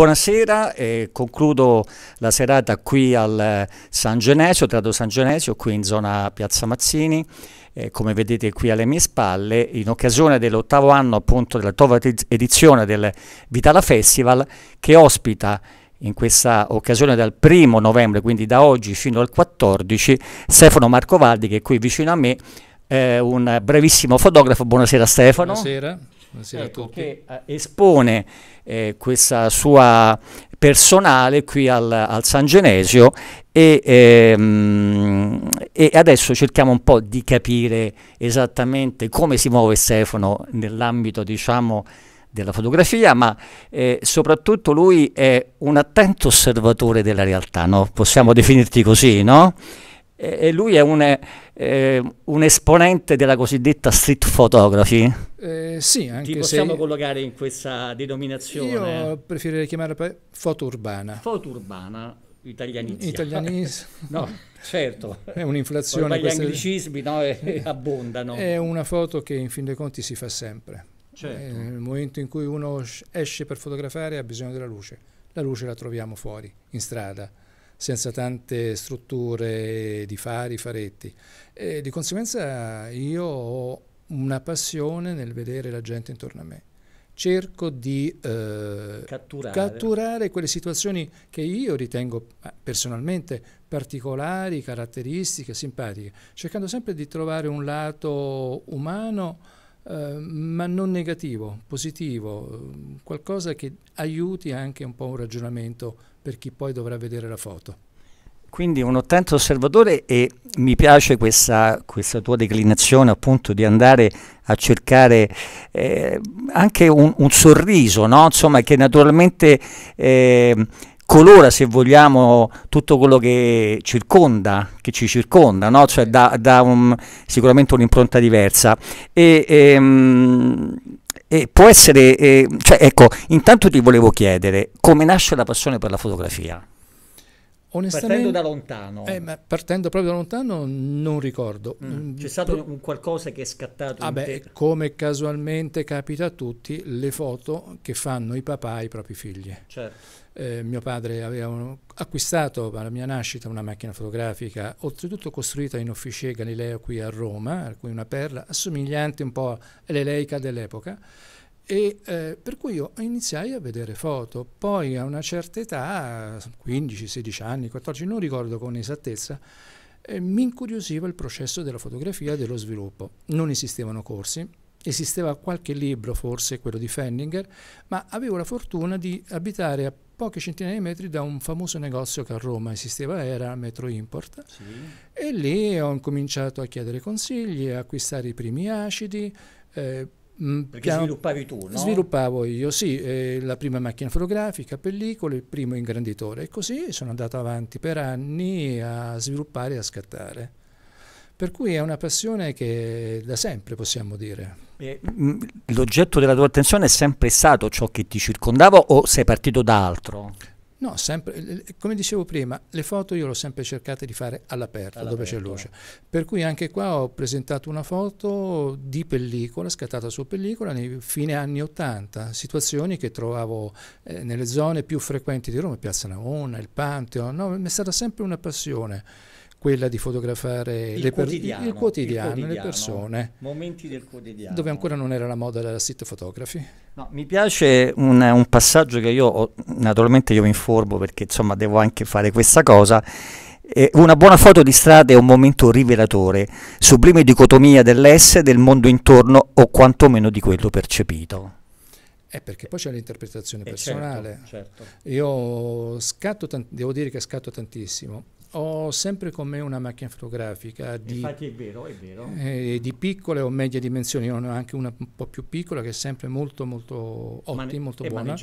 Buonasera, eh, concludo la serata qui al eh, San Genesio, Teatro San Genesio, qui in zona Piazza Mazzini, eh, come vedete qui alle mie spalle, in occasione dell'ottavo anno appunto tua edizione del Vitala Festival che ospita in questa occasione dal primo novembre, quindi da oggi fino al 14, Stefano Marcovaldi che è qui vicino a me, eh, un brevissimo fotografo. Buonasera Stefano. Buonasera. Ecco, che eh, espone eh, questa sua personale qui al, al San Genesio e, ehm, e, adesso cerchiamo un po' di capire esattamente come si muove Stefano nell'ambito diciamo della fotografia ma eh, soprattutto lui è un attento osservatore della realtà no? possiamo definirti così no? e lui è un, eh, un, esponente della cosiddetta street photography. Eh, sì, anche Ti possiamo se collocare in questa denominazione. Io preferirei chiamarla foto urbana. Foto urbana italianissima. Italianissima. no, certo. È un'inflazione. Ormai questa... gli anglicismi no, è, eh, abbondano. È una foto che in fin dei conti si fa sempre. Certo. Eh, nel momento in cui uno esce per fotografare ha bisogno della luce. La luce la troviamo fuori, in strada senza tante strutture di fari, faretti. E di conseguenza io ho una passione nel vedere la gente intorno a me. Cerco di eh, catturare. catturare. quelle situazioni che io ritengo personalmente particolari, caratteristiche, simpatiche, cercando sempre di trovare un lato umano Ehm, ma non negativo, positivo, ehm, qualcosa che aiuti anche un po' un ragionamento per chi poi dovrà vedere la foto. Quindi un attento osservatore e mi piace questa, questa, tua declinazione appunto di andare a cercare eh, anche un, un sorriso, no? Insomma, che naturalmente eh, colora, se vogliamo, tutto quello che circonda, che ci circonda, no? cioè da, dà un, sicuramente un'impronta diversa. E, ehm, e può essere, eh, cioè, ecco, intanto ti volevo chiedere come nasce la passione per la fotografia. Partendo da lontano. Eh, partendo proprio da lontano non ricordo. Mm. mm C'è stato un qualcosa che è scattato. Ah beh, come casualmente capita a tutti, le foto che fanno i papà ai propri figli. Certo. Eh, mio padre aveva acquistato alla mia nascita una macchina fotografica, oltretutto costruita in Officee Galileo qui a Roma, una perla assomigliante un po' all'Eleica dell'epoca e, eh, per cui io iniziai a vedere foto, poi a una certa età, 15, 16 anni, 14, non ricordo con esattezza, eh, mi incuriosiva il processo della fotografia e dello sviluppo. Non esistevano corsi, esisteva qualche libro, forse quello di Fenninger, ma avevo la fortuna di abitare a poche centinaia di metri da un famoso negozio che a Roma esisteva, era Metro Import, sì. e lì ho incominciato a chiedere consigli, a acquistare i primi acidi, eh, Mm, Perché piano, sviluppavi tu, no? Sviluppavo io, sì, eh, la prima macchina fotografica, pellicole, il primo ingranditore e così sono andato avanti per anni a sviluppare e a scattare. Per cui è una passione che da sempre possiamo dire. Mm, l'oggetto della tua attenzione è sempre stato ciò che ti circondava o sei partito da altro? No, sempre, come dicevo prima, le foto io le ho sempre cercate di fare all'aperto, all'aperto, dove c'è luce. Eh. Per cui anche qua ho presentato una foto di pellicola, scattata su pellicola, nei fine anni 80, situazioni che trovavo eh, nelle zone più frequenti di Roma, Piazza Navona, il Pantheon, no, mi è stata sempre una passione quella di fotografare il, le quotidiano, per, il, quotidiano, il quotidiano, le persone. Momenti del quotidiano. Dove ancora non era la moda della sit photography. No, mi piace un, un, passaggio che io, ho, naturalmente io mi informo perché insomma devo anche fare questa cosa, una buona foto di strada è un momento rivelatore, sublime dicotomia dell'essere, del mondo intorno o quantomeno di quello percepito. È eh, perché poi c'è l'interpretazione eh, certo, personale. Certo, certo. Io scatto, devo dire che scatto tantissimo ho sempre con me una macchina fotografica di, Infatti è vero, è vero. Eh, di piccole o medie dimensioni, io ho anche una un po' più piccola che è sempre molto molto ottima, Mane- molto buona.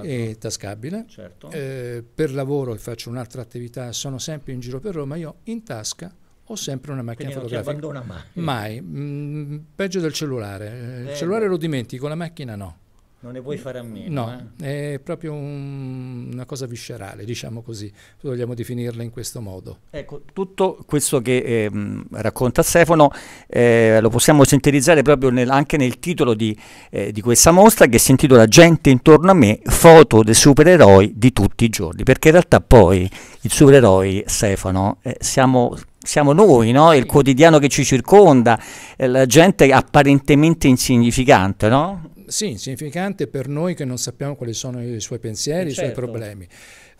E tascabile. Certo. Eh, per lavoro e faccio un'altra attività, sono sempre in giro per Roma, io in tasca ho sempre una macchina Quindi fotografica. Non ti abbandona mai. Mai. Mm, peggio del cellulare. Eh, il eh, cellulare lo dimentico, la macchina no. Non ne vuoi fare a meno. No, eh? è proprio un, una cosa viscerale, diciamo così, vogliamo definirla in questo modo. Ecco, tutto questo che eh, racconta Stefano eh, lo possiamo sintetizzare proprio nel, anche nel titolo di, eh, di, questa mostra che si intitola Gente intorno a me, foto dei supereroi di tutti i giorni, perché in realtà poi il supereroi, Stefano, eh, siamo siamo noi, no? il quotidiano che ci circonda, eh, la gente apparentemente insignificante. No? sì, insignificante per noi che non sappiamo quali sono i suoi pensieri, certo. i suoi certo. problemi.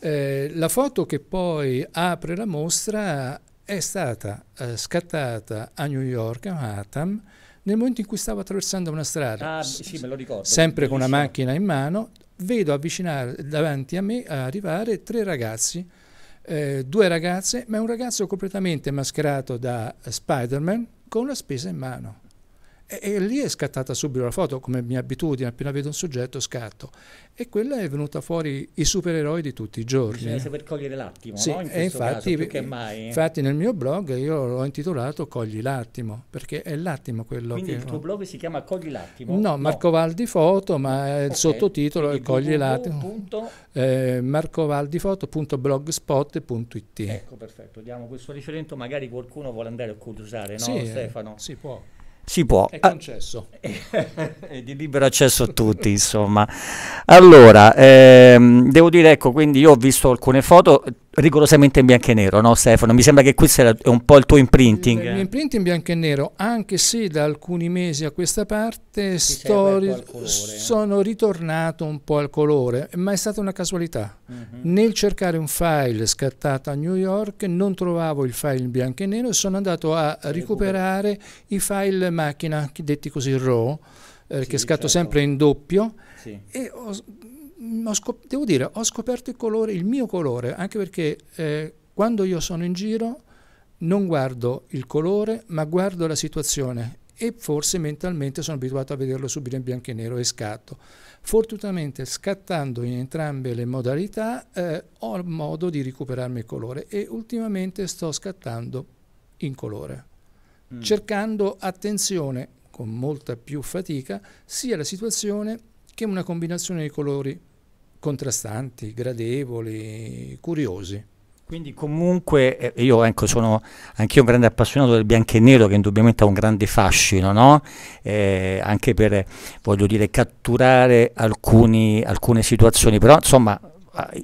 Eh, la foto che poi apre la mostra è stata eh, scattata a New York, a Manhattan, nel momento in cui stavo attraversando una strada, ah, sì, ricordo, sempre con una macchina in mano, vedo avvicinare davanti a me arrivare tre ragazzi, eh, due ragazze, ma un ragazzo completamente mascherato da Spider-Man con la spesa in mano. E, e, lì è scattata subito la foto, come mia abitudine, appena vedo un soggetto scatto. E quella è venuta fuori i supereroi di tutti i giorni. Bisogna saper cogliere l'attimo, sì, no? In infatti, caso, infatti nel mio blog io l'ho intitolato Cogli l'attimo, perché è l'attimo quello Quindi che... il tuo blog si chiama Cogli l'attimo? No, Marco Valdi Foto, ma okay. il sottotitolo Quindi è Cogli l'attimo. Eh, marcovaldifoto.blogspot.it Ecco, perfetto. Diamo questo riferimento, magari qualcuno vuole andare a curiosare, no sì, eh, Stefano? Eh, si può. Si può. È ah. concesso. è di libero accesso a tutti, insomma. Allora, ehm, devo dire, ecco, quindi io ho visto alcune foto, rigorosamente in bianco e nero, no Stefano? Mi sembra che questo è un po' il tuo imprinting. Il, il mio imprinting in bianco e nero, anche se da alcuni mesi a questa parte story, eh. sono ritornato un po' al colore, ma è stata una casualità. Uh-huh. Nel cercare un file scattato a New York non trovavo il file in bianco e nero e sono andato a sì, recuperare recupero. i file macchina, detti così RAW, eh, sì, che scatto certo. sempre in doppio. Sì. E ho, scop- devo dire, ho scoperto il, colore, il mio colore, anche perché eh, quando io sono in giro non guardo il colore, ma guardo la situazione e forse mentalmente sono abituato a vederlo subito in bianco e nero e scatto. Fortunatamente scattando in entrambe le modalità eh, ho modo di recuperarmi il colore e ultimamente sto scattando in colore, mm. cercando attenzione con molta più fatica sia la situazione che una combinazione di colori contrastanti, gradevoli, curiosi. Quindi comunque eh, io ecco, sono anch'io un grande appassionato del bianco e nero che indubbiamente ha un grande fascino, no? eh, anche per, voglio dire, catturare alcuni, alcune situazioni, però insomma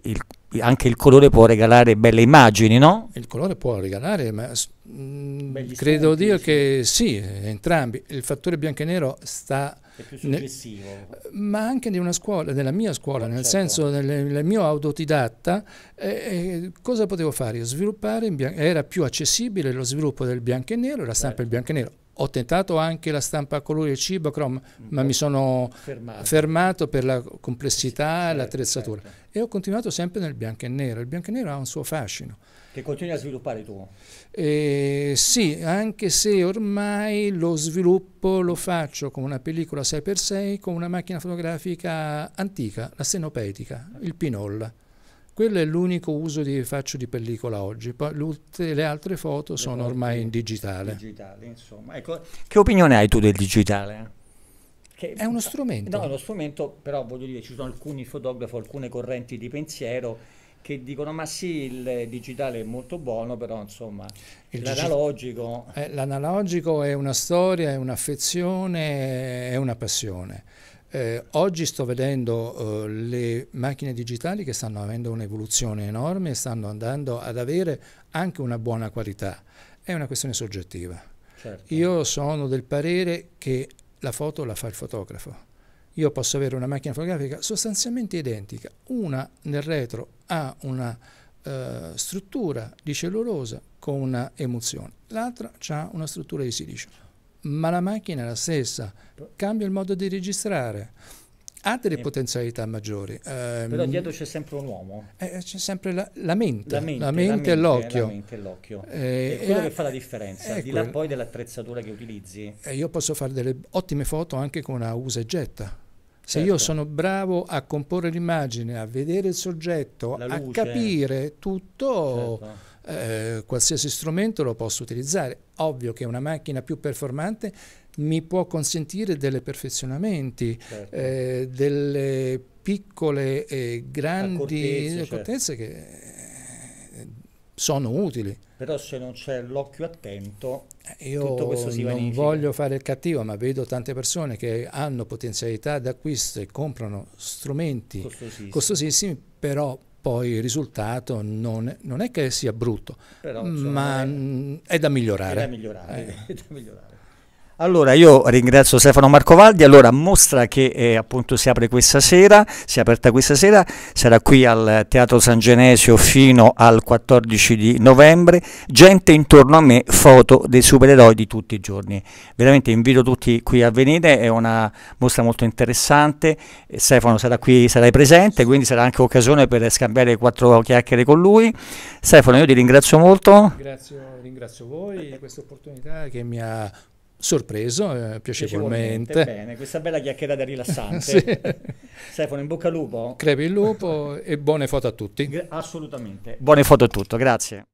il anche il colore può regalare belle immagini, no? Il colore può regalare, ma mh, mm, credo dire che sì, entrambi. Il fattore bianco e nero sta... È più successivo. ma anche nella scuola, nella mia scuola, ah, nel certo. senso, nel, nel, mio autodidatta, eh, eh, cosa potevo fare? Io sviluppare, era più accessibile lo sviluppo del bianco e nero, la stampa Beh. Certo. in bianco e nero ho tentato anche la stampa a colori e cibacrom, ma mi sono fermato. fermato. per la complessità e sì, l'attrezzatura. Certo, certo. E ho continuato sempre nel bianco e nero. Il bianco e nero ha un suo fascino. Che continui a sviluppare tu? Eh, sì, anche se ormai lo sviluppo lo faccio con una pellicola 6x6, con una macchina fotografica antica, la Senopetica, il Pinolla. Quello è l'unico uso che faccio di pellicola oggi, poi tutte le altre foto le sono ormai in digitale. digitale ecco. Che opinione hai tu del digitale? Che è uno strumento. No, è uno strumento, però voglio dire, ci sono alcuni fotografi, alcune correnti di pensiero che dicono ma sì il digitale è molto buono però insomma il l'analogico eh, l'analogico è una storia è un'affezione è una passione eh, oggi sto vedendo eh, le macchine digitali che stanno avendo un'evoluzione enorme e stanno andando ad avere anche una buona qualità. È una questione soggettiva. Certo. Io sono del parere che la foto la fa il fotografo. Io posso avere una macchina fotografica sostanzialmente identica, una nel retro ha una eh, struttura di cellulosa con una emulsione, l'altra ha una struttura di silicio ma la macchina è la stessa, cambia il modo di registrare. Ha delle eh. potenzialità maggiori. Eh, Però dietro c'è sempre un uomo. Eh, c'è sempre la, la, mente, la mente, la mente, l'occhio. La mente e l'occhio. Eh, è quello che fa la differenza, di là poi dell'attrezzatura che utilizzi. Eh, io posso fare delle ottime foto anche con una usa e getta. Se certo. io sono bravo a comporre l'immagine, a vedere il soggetto, a capire tutto, certo eh, qualsiasi strumento lo posso utilizzare. Ovvio che una macchina più performante mi può consentire delle perfezionamenti, certo. eh, delle piccole e grandi accortezze, certo. che eh, sono utili. Però se non c'è l'occhio attento, eh, io tutto questo si vanifica. non voglio fare il cattivo, ma vedo tante persone che hanno potenzialità d'acquisto e comprano strumenti costosissimi, costosissimi però poi il risultato non, non è, che sia brutto, Però, insomma, ma è, è, da migliorare. È da migliorare. Eh. È da migliorare. Allora io ringrazio Stefano Marcovaldi, allora mostra che eh, appunto si apre questa sera, si è aperta questa sera, sarà qui al Teatro San Genesio fino al 14 di novembre, gente intorno a me, foto dei supereroi di tutti i giorni. Veramente invito tutti qui a venire, è una mostra molto interessante, Stefano sarà qui, sarai presente, quindi sarà anche occasione per scambiare quattro chiacchiere con lui. Stefano io ti ringrazio molto. Ringrazio, ringrazio voi di questa opportunità che mi ha sorpreso eh, piacevolmente. piacevolmente. Bene, questa bella chiacchierata rilassante. sì. Stefano, in bocca al lupo. Crepi il lupo e buone foto a tutti. Assolutamente. Buone foto a tutto, grazie.